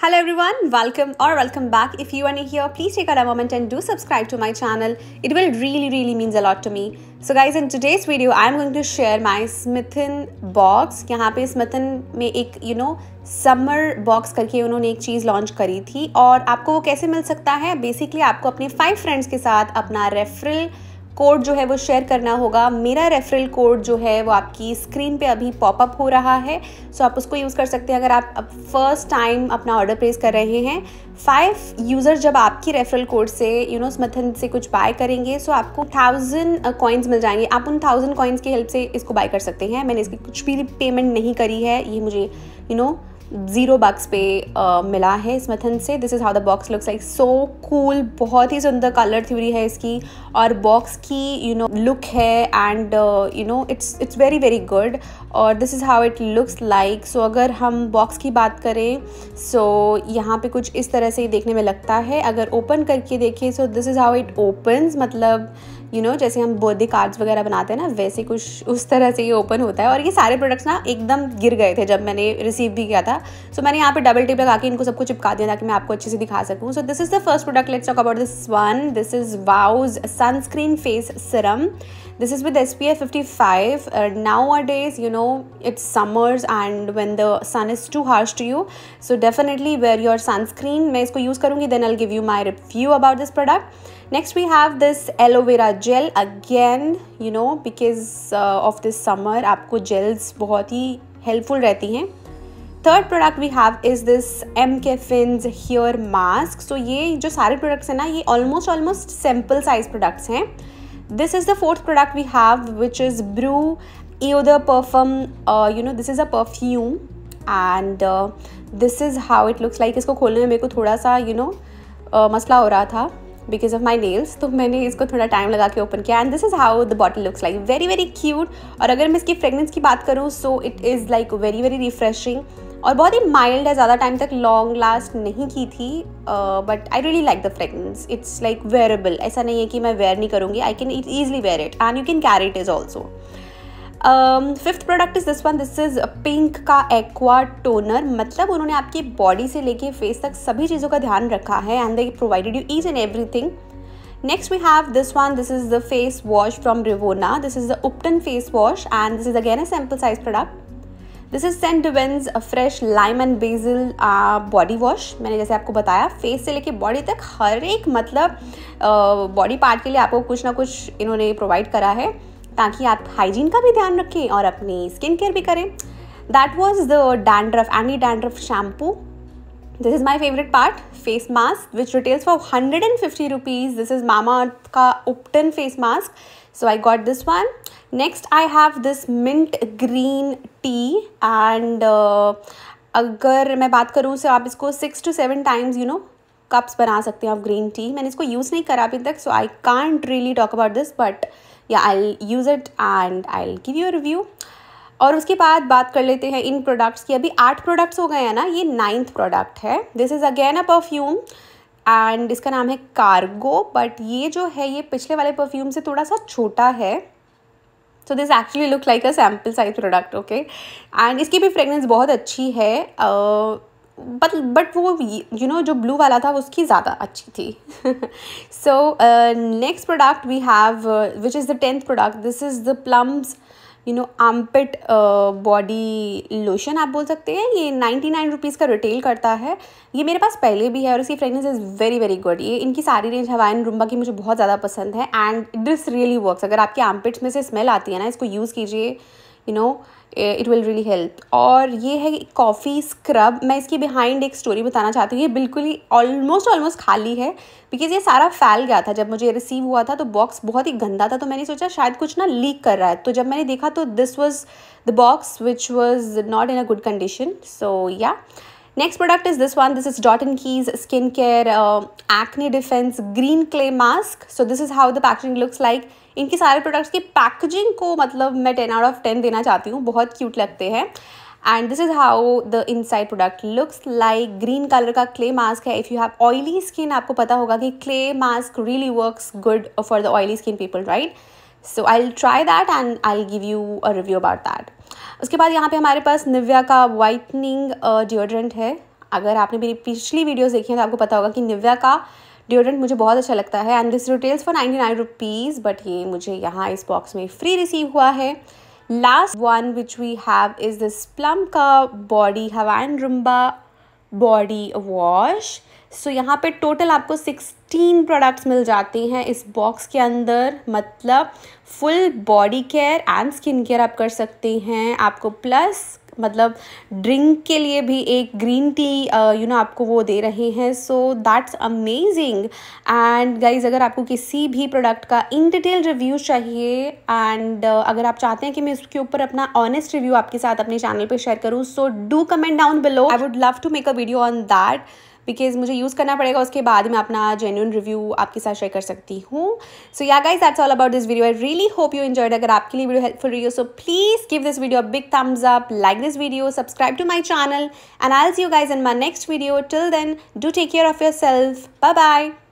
Hello everyone, welcome or welcome back. If you are new here, please take out a moment and do subscribe to my channel. It will really really means a lot to me. So guys, in today's video, I am going to share my Smithin box. यहाँ पे Smithin में एक you know summer box करके उन्होंने एक चीज़ launch करी थी और आपको वो कैसे मिल सकता है Basically आपको अपने five friends के साथ अपना referral कोड जो है वो शेयर करना होगा मेरा रेफरल कोड जो है वो आपकी स्क्रीन पे अभी पॉपअप हो रहा है सो आप उसको यूज़ कर सकते हैं अगर आप फर्स्ट टाइम अपना ऑर्डर प्लेस कर रहे हैं फाइव यूज़र जब आपकी रेफरल कोड से यू नो मथन से कुछ बाय करेंगे सो आपको थाउजेंड कॉइन्स मिल जाएंगे आप उन थाउजेंड कॉइन्स की हेल्प से इसको बाय कर सकते हैं मैंने इसकी कुछ भी पेमेंट नहीं करी है ये मुझे you you know know, zero bucks पे आ, मिला है इस मथन से this is how the box looks like so cool बहुत ही सुंदर कलर थ्योरी है इसकी और बॉक्स की यू नो लुक है and you know it's it's very very good और this is how it looks like so अगर हम बॉक्स की बात करें सो so, यहाँ पे कुछ इस तरह से ही देखने में लगता है अगर ओपन करके देखें so this is how it opens मतलब यू नो जैसे हम बर्थडे कार्ड्स वगैरह बनाते हैं ना वैसे कुछ उस तरह से ये ओपन होता है और ये सारे प्रोडक्ट्स ना एकदम गिर गए थे जब मैंने रिसीव भी किया था सो so, मैंने यहाँ पे डबल टिप लगा के इनको सबको चिपका दिया ताकि मैं आपको अच्छे से दिखा सकूँ so this is the first product let's talk about this one this is wow's sunscreen face serum This is with SPF 55. Uh, nowadays, you know, it's summers and when the sun is too harsh to you, so definitely wear your sunscreen. main isko use karungi then I'll give you my review about this product. Next we have this aloe vera gel again, you know, because uh, of this summer aapko gels bahut hi helpful rehti hain third product we have is this M caffeine hair mask so ये जो सारे products हैं ना ये almost almost simple size products हैं this is the fourth product we have which is brew eau de perfume uh, you know this is a perfume and uh, this is how it looks like isko kholne mein को थोड़ा सा you you know, uh, masla ho raha tha because of my nails तो मैंने इसको थोड़ा time लगा के open किया and this is how the bottle looks like very very cute और अगर मैं इसकी फ्रेगनेंस की बात करूँ so it is like very very refreshing और बहुत ही माइल्ड है ज़्यादा टाइम तक लॉन्ग लास्ट नहीं की थी but I really like the fragrance it's like wearable ऐसा नहीं है कि मैं वेयर नहीं करूँगी I can it easily wear it and you can carry it is also fifth product is this one this is pink का aqua toner मतलब उन्होंने आपकी बॉडी से लेके फेस तक सभी चीज़ों का ध्यान रखा है and they provided you each and everything next we have this one this is the face wash from Rivona this is the ubtan face wash and this is again a sample size product this is सेंट डिवेंस fresh lime and basil body wash मैंने जैसे आपको बताया face से लेके body तक हर एक मतलब बॉडी uh, पार्ट के लिए आपको कुछ ना कुछ इन्होंने प्रोवाइड करा है ताकि आप हाइजीन का भी ध्यान रखें और अपनी स्किन केयर भी करें that was the dandruff any dandruff shampoo this is my favourite part face mask which retails for hundred and fifty rupees this is Mamaearth का ubtan face mask so I got this one next I have this mint green tea and अगर मैं बात करूँ तो आप इसको six two seven times you know cups बना सकते हैं आप ग्रीन टी मैंने इसको यूज़ नहीं करा अभी तक so I can't really talk about this but yeah I use it and I give you review और उसके बाद बात कर लेते हैं इन प्रोडक्ट्स की अभी आठ प्रोडक्ट्स हो गए हैं ना ये नाइन्थ प्रोडक्ट है this is again a perfume and इसका नाम है कार्गो बट ये जो है ये पिछले वाले परफ्यूम से थोड़ा सा छोटा है so this actually look like a sample size product okay and इसकी भी फ्रेगनेंस बहुत अच्छी है uh, बट बट वो यू नो जो ब्लू वाला था उसकी ज़्यादा अच्छी थी so next product we have which is the tenth product this is the Plum's you know armpit body lotion आप बोल सकते हैं ये नाइन्टी नाइन रुपीज़ का रिटेल करता है ये मेरे पास पहले भी है और इसकी fragrance is very very good ये इनकी सारी रेंज हवाइन रुम्बा की मुझे बहुत ज़्यादा पसंद है एंड दिस रियली वर्क अगर आपके आमपिट्स में से स्मेल आती है ना इसको यूज़ कीजिए you know it will really help और ये है कॉफ़ी स्क्रब मैं इसकी बिहाइंड एक स्टोरी बताना चाहती हूँ ये बिल्कुल ही ऑलमोस्ट ऑलमोस्ट खाली है बिकॉज़ ये सारा फैल गया था जब मुझे रिसीव हुआ था तो बॉक्स बहुत ही गंदा था तो मैंने सोचा शायद कुछ ना लीक कर रहा है तो जब मैंने देखा तो this was the box which was not in a good condition so yeah next product is this one this is Dot and Key's skin care acne defence green clay mask so this is how the packaging looks like इनके सारे products की packaging को मतलब मैं ten out of ten देना चाहती हूँ बहुत क्यूट लगते हैं and this is how the inside product looks like green colour का क्ले मास्क है if you have oily skin आपको पता होगा कि clay mask really work good for the oily skin people right so I will try that and I give you a review about that उसके बाद यहाँ पे हमारे पास निव्या का वाइटनिंग डिओड्रेंट है अगर आपने मेरी पिछली वीडियोस देखी हैं तो आपको पता होगा कि निव्या का डिओड्रेंट मुझे बहुत अच्छा लगता है and this retails for ninety nine rupees but ये मुझे यहाँ इस बॉक्स में फ्री रिसीव हुआ है last one which we have is this Plum का बॉडी हवान रुम्बा बॉडी वॉश सो so, यहाँ पे टोटल आपको सिक्सटीन प्रोडक्ट्स मिल जाती हैं इस बॉक्स के अंदर मतलब full body care and skin care आप कर सकती हैं आपको प्लस मतलब ड्रिंक के लिए भी एक ग्रीन टी यू नो आपको वो दे रहे हैं so that's amazing and guys अगर आपको किसी भी प्रोडक्ट का इन डिटेल रिव्यू चाहिए एंड uh, अगर आप चाहते हैं कि मैं उसके ऊपर अपना ऑनेस्ट रिव्यू आपके साथ अपने चैनल पे शेयर करूँ so do comment down below I would love to make a video on that because मुझे यूज़ करना पड़ेगा उसके बाद मैं अपना जेन्यून रिव्यू आपके साथ शेयर कर सकती हूँ so yeah guys that's all about this video I really hope you enjoyed अगर आपके लिए वीडियो हेल्पफुल रही हो so please give this video big thumbs up like this video subscribe to my channel and I see you guys in my next video till then do take care of yourself bye bye